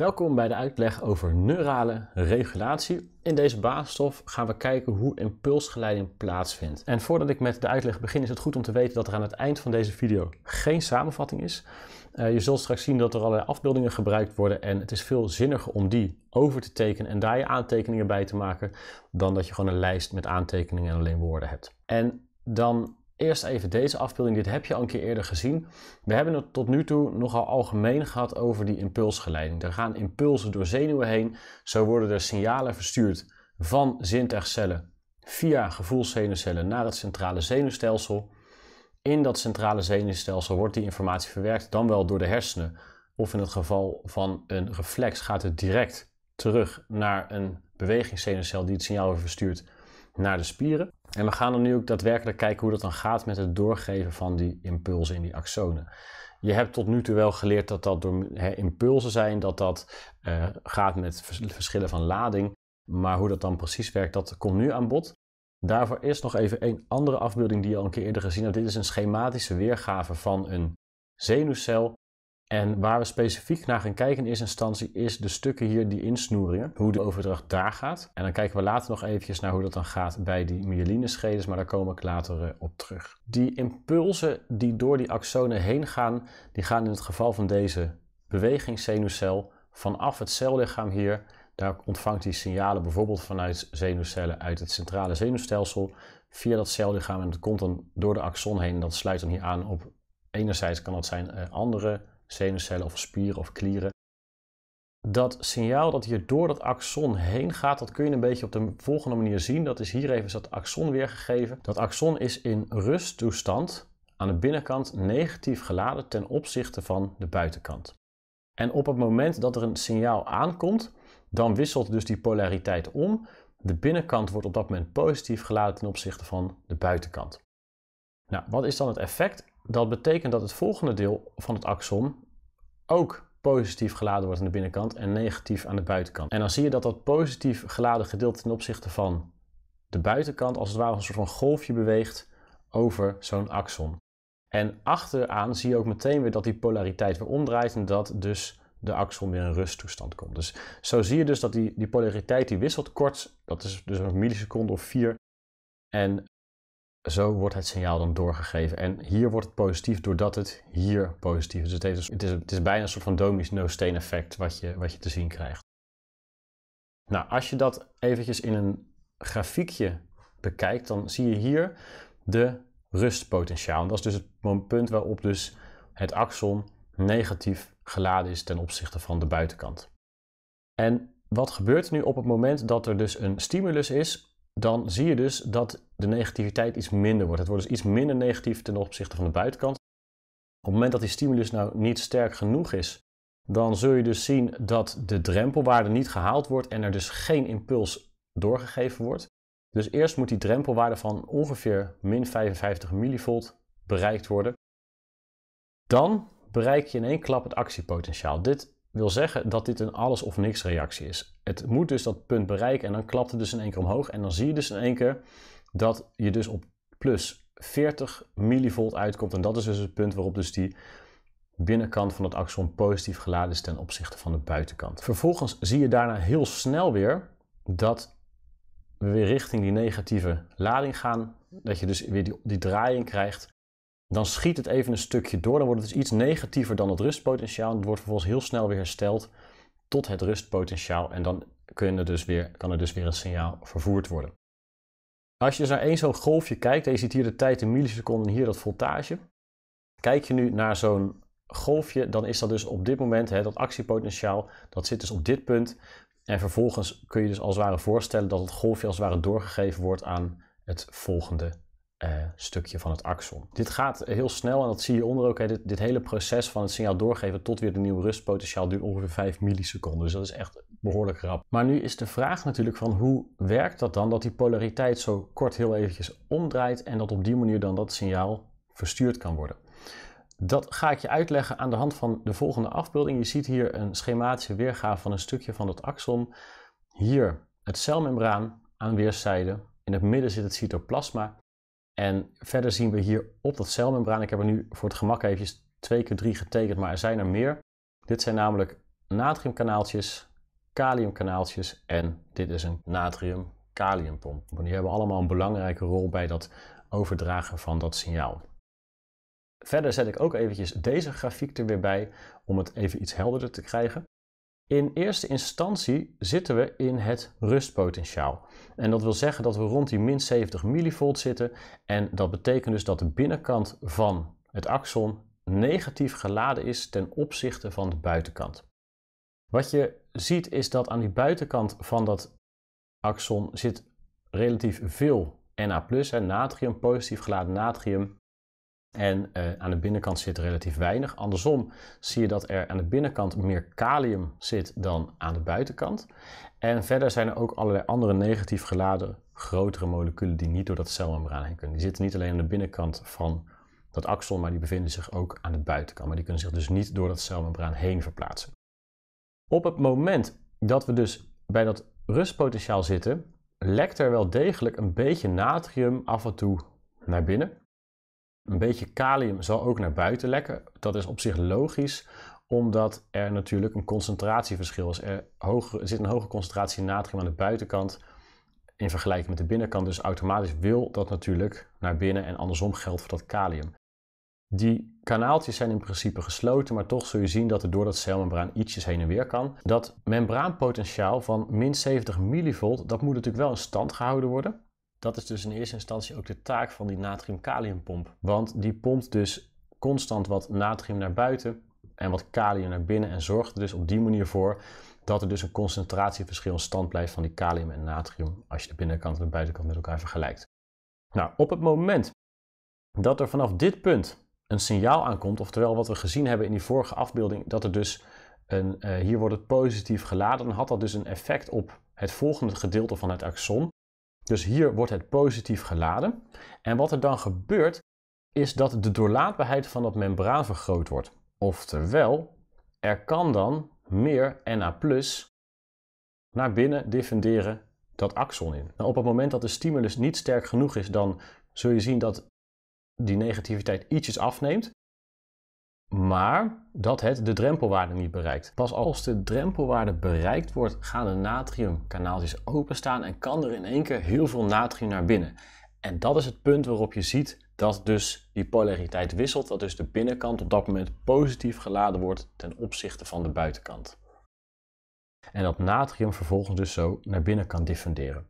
Welkom bij de uitleg over neurale regulatie. In deze basisstof gaan we kijken hoe impulsgeleiding plaatsvindt. En voordat ik met de uitleg begin is het goed om te weten dat er aan het eind van deze video geen samenvatting is. Eh, je zult straks zien dat er allerlei afbeeldingen gebruikt worden en het is veel zinniger om die over te tekenen en daar je aantekeningen bij te maken dan dat je gewoon een lijst met aantekeningen en alleen woorden hebt. En dan eerst even deze afbeelding. Dit heb je al een keer eerder gezien. We hebben het tot nu toe nogal algemeen gehad over die impulsgeleiding. Er gaan impulsen door zenuwen heen. Zo worden er signalen verstuurd van zintuigcellen via gevoelszenuwcellen naar het centrale zenuwstelsel. In dat centrale zenuwstelsel wordt die informatie verwerkt, dan wel door de hersenen. Of in het geval van een reflex gaat het direct terug naar een bewegingszenuwcel die het signaal verstuurt naar de spieren. En we gaan dan nu ook daadwerkelijk kijken hoe dat dan gaat met het doorgeven van die impulsen in die axonen. Je hebt tot nu toe wel geleerd dat dat door impulsen zijn, dat dat eh, gaat met verschillen van lading. Maar hoe dat dan precies werkt, dat komt nu aan bod. Daarvoor is nog even een andere afbeelding die je al een keer eerder gezien hebt. Dit is een schematische weergave van een zenuwcel en waar we specifiek naar gaan kijken in eerste instantie is de stukken hier die insnoeringen, hoe de overdracht daar gaat. En dan kijken we later nog eventjes naar hoe dat dan gaat bij die myelineschedes, maar daar kom ik later eh, op terug. Die impulsen die door die axonen heen gaan, die gaan in het geval van deze beweging zenuwcel vanaf het cellichaam hier. Daar ontvangt die signalen bijvoorbeeld vanuit zenuwcellen uit het centrale zenuwstelsel via dat cellichaam en dat komt dan door de axon heen en dat sluit dan hier aan op enerzijds kan dat zijn eh, andere zenuwcellen of spieren of klieren. Dat signaal dat hier door dat axon heen gaat, dat kun je een beetje op de volgende manier zien. Dat is hier even dat axon weergegeven. Dat axon is in rusttoestand aan de binnenkant negatief geladen ten opzichte van de buitenkant. En op het moment dat er een signaal aankomt, dan wisselt dus die polariteit om. De binnenkant wordt op dat moment positief geladen ten opzichte van de buitenkant. Nou, wat is dan het effect? dat betekent dat het volgende deel van het axon ook positief geladen wordt aan de binnenkant en negatief aan de buitenkant. En dan zie je dat dat positief geladen gedeelte ten opzichte van de buitenkant als het ware een soort van golfje beweegt over zo'n axon. En achteraan zie je ook meteen weer dat die polariteit weer omdraait en dat dus de axon weer in rusttoestand komt. Dus zo zie je dus dat die, die polariteit die wisselt kort, dat is dus een milliseconde of vier. En zo wordt het signaal dan doorgegeven. En hier wordt het positief doordat het hier positief is. Dus het, is, het is bijna een soort van domino-steen effect wat je, wat je te zien krijgt. Nou, als je dat eventjes in een grafiekje bekijkt, dan zie je hier de rustpotentiaal. En dat is dus het punt waarop dus het axon negatief geladen is ten opzichte van de buitenkant. En wat gebeurt er nu op het moment dat er dus een stimulus is dan zie je dus dat de negativiteit iets minder wordt. Het wordt dus iets minder negatief ten opzichte van de buitenkant. Op het moment dat die stimulus nou niet sterk genoeg is, dan zul je dus zien dat de drempelwaarde niet gehaald wordt en er dus geen impuls doorgegeven wordt. Dus eerst moet die drempelwaarde van ongeveer min 55 millivolt bereikt worden. Dan bereik je in één klap het actiepotentiaal. Dit wil zeggen dat dit een alles of niks reactie is. Het moet dus dat punt bereiken en dan klapt het dus in één keer omhoog. En dan zie je dus in één keer dat je dus op plus 40 millivolt uitkomt. En dat is dus het punt waarop dus die binnenkant van het axon positief geladen is ten opzichte van de buitenkant. Vervolgens zie je daarna heel snel weer dat we weer richting die negatieve lading gaan. Dat je dus weer die, die draaiing krijgt dan schiet het even een stukje door. Dan wordt het dus iets negatiever dan het rustpotentiaal. Het wordt vervolgens heel snel weer hersteld tot het rustpotentiaal. En dan kunnen dus weer, kan er dus weer een signaal vervoerd worden. Als je dus naar één zo'n golfje kijkt, en je ziet hier de tijd in milliseconden en hier dat voltage. Kijk je nu naar zo'n golfje, dan is dat dus op dit moment, hè, dat actiepotentiaal, dat zit dus op dit punt. En vervolgens kun je dus als het ware voorstellen dat het golfje als het ware doorgegeven wordt aan het volgende eh, stukje van het axon. Dit gaat heel snel en dat zie je onder ook. Hè, dit, dit, hele proces van het signaal doorgeven tot weer de nieuwe rustpotentiaal duurt ongeveer 5 milliseconden. Dus dat is echt behoorlijk rap. Maar nu is de vraag natuurlijk van hoe werkt dat dan dat die polariteit zo kort heel eventjes omdraait en dat op die manier dan dat signaal verstuurd kan worden. Dat ga ik je uitleggen aan de hand van de volgende afbeelding. Je ziet hier een schematische weergave van een stukje van dat axon. Hier het celmembraan aan weerszijden. In het midden zit het cytoplasma en verder zien we hier op dat celmembraan, ik heb er nu voor het gemak eventjes twee keer drie getekend, maar er zijn er meer. Dit zijn namelijk natriumkanaaltjes, kaliumkanaaltjes en dit is een natrium-kaliumpomp. Die hebben allemaal een belangrijke rol bij dat overdragen van dat signaal. Verder zet ik ook eventjes deze grafiek er weer bij om het even iets helderder te krijgen. In eerste instantie zitten we in het rustpotentiaal. En dat wil zeggen dat we rond die min 70 millivolt zitten. En dat betekent dus dat de binnenkant van het axon negatief geladen is ten opzichte van de buitenkant. Wat je ziet is dat aan die buitenkant van dat axon zit relatief veel Na+, natrium, positief geladen natrium. En eh, aan de binnenkant zit relatief weinig. Andersom zie je dat er aan de binnenkant meer kalium zit dan aan de buitenkant. En verder zijn er ook allerlei andere negatief geladen grotere moleculen die niet door dat celmembraan heen kunnen. Die zitten niet alleen aan de binnenkant van dat axon, maar die bevinden zich ook aan de buitenkant. Maar die kunnen zich dus niet door dat celmembraan heen verplaatsen. Op het moment dat we dus bij dat rustpotentiaal zitten, lekt er wel degelijk een beetje natrium af en toe naar binnen. Een beetje kalium zal ook naar buiten lekken. Dat is op zich logisch, omdat er natuurlijk een concentratieverschil is. Er, zit een hoge concentratie natrium aan de buitenkant in vergelijking met de binnenkant. Dus automatisch wil dat natuurlijk naar binnen en andersom geldt voor dat kalium. Die kanaaltjes zijn in principe gesloten, maar toch zul je zien dat er door dat celmembraan ietsjes heen en weer kan. Dat membraanpotentiaal van min 70 millivolt, dat moet natuurlijk wel in stand gehouden worden. Dat is dus in eerste instantie ook de taak van die natrium-kaliumpomp. Want die pompt dus constant wat natrium naar buiten en wat kalium naar binnen en zorgt er dus op die manier voor dat er dus een concentratieverschil in stand blijft van die kalium en natrium als je de binnenkant en de buitenkant met elkaar vergelijkt. Nou, op het moment dat er vanaf dit punt een signaal aankomt, oftewel wat we gezien hebben in die vorige afbeelding, dat er dus een, uh, hier wordt het positief geladen, dan had dat dus een effect op het volgende gedeelte van het axon. Dus hier wordt het positief geladen. En wat er dan gebeurt, is dat de doorlaatbaarheid van dat membraan vergroot wordt. Oftewel, er kan dan meer Na naar binnen diffunderen dat axon in. Nou, op het moment dat de stimulus niet sterk genoeg is, dan zul je zien dat die negativiteit ietsjes afneemt maar dat het de drempelwaarde niet bereikt. Pas als de drempelwaarde bereikt wordt, gaan de natriumkanaaltjes openstaan en kan er in één keer heel veel natrium naar binnen. En dat is het punt waarop je ziet dat dus die polariteit wisselt, dat dus de binnenkant op dat moment positief geladen wordt ten opzichte van de buitenkant. En dat natrium vervolgens dus zo naar binnen kan diffunderen.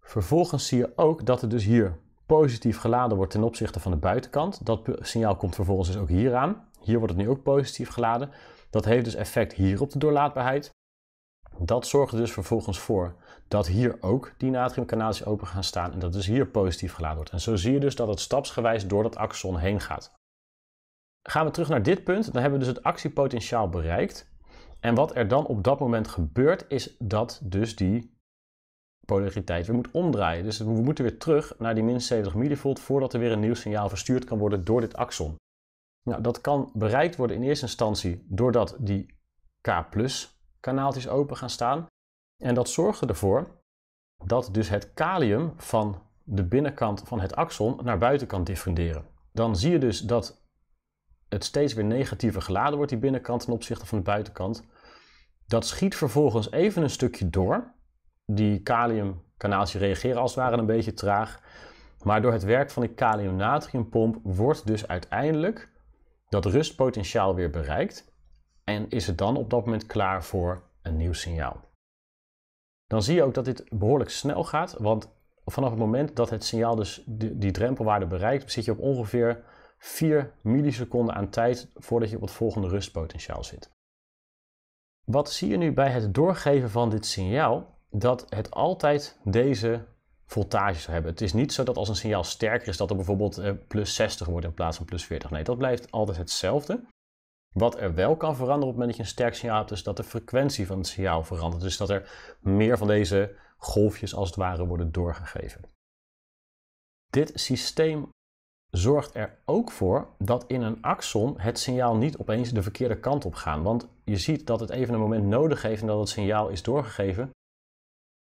Vervolgens zie je ook dat er dus hier positief geladen wordt ten opzichte van de buitenkant. Dat signaal komt vervolgens dus ook hier aan. Hier wordt het nu ook positief geladen. Dat heeft dus effect hier op de doorlaatbaarheid. Dat zorgt er dus vervolgens voor dat hier ook die natriumkanalen open gaan staan en dat dus hier positief geladen wordt. En zo zie je dus dat het stapsgewijs door dat axon heen gaat. Gaan we terug naar dit punt, dan hebben we dus het actiepotentiaal bereikt. En wat er dan op dat moment gebeurt, is dat dus die polariteit weer moet omdraaien. Dus we moeten weer terug naar die min 70 millivolt voordat er weer een nieuw signaal verstuurd kan worden door dit axon. Nou, dat kan bereikt worden in eerste instantie doordat die K kanaaltjes open gaan staan. En dat zorgt ervoor dat dus het kalium van de binnenkant van het axon naar buiten kan diffunderen. Dan zie je dus dat het steeds weer negatiever geladen wordt, die binnenkant ten opzichte van de buitenkant. Dat schiet vervolgens even een stukje door die kaliumkanaaltjes reageren als het ware een beetje traag. Maar door het werk van de kaliumnatriumpomp natriumpomp wordt dus uiteindelijk dat rustpotentiaal weer bereikt en is het dan op dat moment klaar voor een nieuw signaal. Dan zie je ook dat dit behoorlijk snel gaat, want vanaf het moment dat het signaal dus die, die drempelwaarde bereikt, zit je op ongeveer 4 milliseconden aan tijd voordat je op het volgende rustpotentiaal zit. Wat zie je nu bij het doorgeven van dit signaal? dat het altijd deze voltage zou hebben. Het is niet zo dat als een signaal sterker is, dat er bijvoorbeeld eh, plus 60 wordt in plaats van plus 40. Nee, dat blijft altijd hetzelfde. Wat er wel kan veranderen op het moment dat je een sterk signaal hebt, is dat de frequentie van het signaal verandert. Dus dat er meer van deze golfjes als het ware worden doorgegeven. Dit systeem zorgt er ook voor dat in een axon het signaal niet opeens de verkeerde kant op gaat. Want je ziet dat het even een moment nodig heeft en dat het signaal is doorgegeven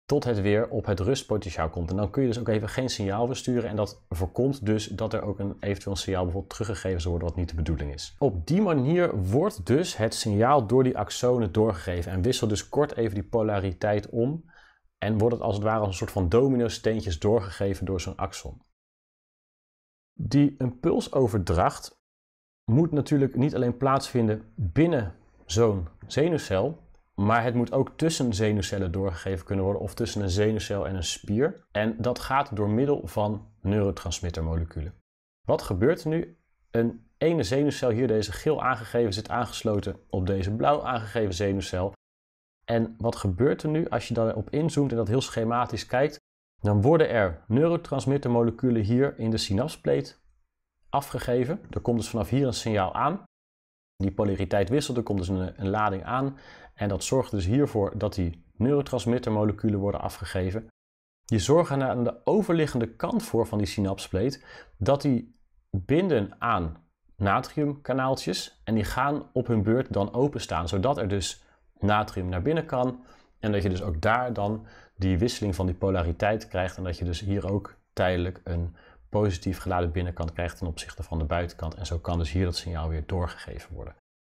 tot het weer op het rustpotentiaal komt. En dan kun je dus ook even geen signaal versturen en dat voorkomt dus dat er ook een eventueel signaal bijvoorbeeld teruggegeven zou worden wat niet de bedoeling is. Op die manier wordt dus het signaal door die axonen doorgegeven en wisselt dus kort even die polariteit om en wordt het als het ware als een soort van domino steentjes doorgegeven door zo'n axon. Die impulsoverdracht moet natuurlijk niet alleen plaatsvinden binnen zo'n zenuwcel, maar het moet ook tussen zenuwcellen doorgegeven kunnen worden of tussen een zenuwcel en een spier. En dat gaat door middel van neurotransmittermoleculen. Wat gebeurt er nu? Een ene zenuwcel, hier deze geel aangegeven, zit aangesloten op deze blauw aangegeven zenuwcel. En wat gebeurt er nu als je daarop inzoomt en dat heel schematisch kijkt? Dan worden er neurotransmittermoleculen hier in de synapspleet afgegeven. Er komt dus vanaf hier een signaal aan. Die polariteit wisselt, er komt dus een, een lading aan. En dat zorgt dus hiervoor dat die neurotransmittermoleculen worden afgegeven. Die zorgen aan de overliggende kant voor van die synapspleet dat die binden aan natriumkanaaltjes en die gaan op hun beurt dan openstaan, zodat er dus natrium naar binnen kan en dat je dus ook daar dan die wisseling van die polariteit krijgt en dat je dus hier ook tijdelijk een positief geladen binnenkant krijgt ten opzichte van de buitenkant. En zo kan dus hier dat signaal weer doorgegeven worden.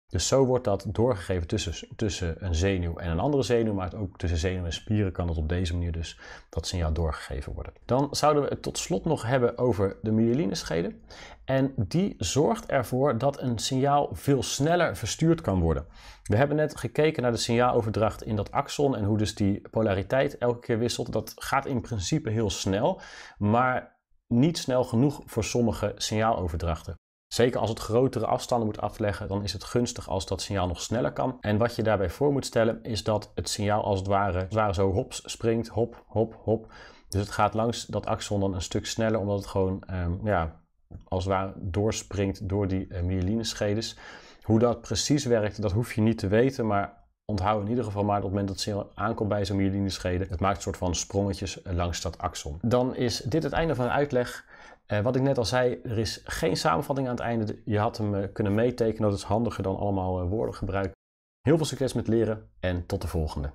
Dus zo wordt dat doorgegeven tussen, tussen een zenuw en een andere zenuw, maar ook tussen zenuw en spieren kan dat op deze manier dus dat signaal doorgegeven worden. Dan zouden we het tot slot nog hebben over de myelinescheden. En die zorgt ervoor dat een signaal veel sneller verstuurd kan worden. We hebben net gekeken naar de signaaloverdracht in dat axon en hoe dus die polariteit elke keer wisselt. Dat gaat in principe heel snel, maar niet snel genoeg voor sommige signaaloverdrachten. Zeker als het grotere afstanden moet afleggen, dan is het gunstig als dat signaal nog sneller kan. En wat je daarbij voor moet stellen, is dat het signaal als het ware, het zo hops springt, hop, hop, hop. Dus het gaat langs dat axon dan een stuk sneller, omdat het gewoon ehm, ja, als het ware doorspringt door die eh, myelineschedes. Hoe dat precies werkt, dat hoef je niet te weten, maar Onthoud in ieder geval maar op het moment dat ze aankomt bij zo'n myelineschede, het maakt een soort van sprongetjes langs dat axon. Dan is dit het einde van de uitleg. Eh, wat ik net al zei, er is geen samenvatting aan het einde. Je had hem eh, kunnen meetekenen, dat is handiger dan allemaal eh, woorden gebruiken. Heel veel succes met leren en tot de volgende.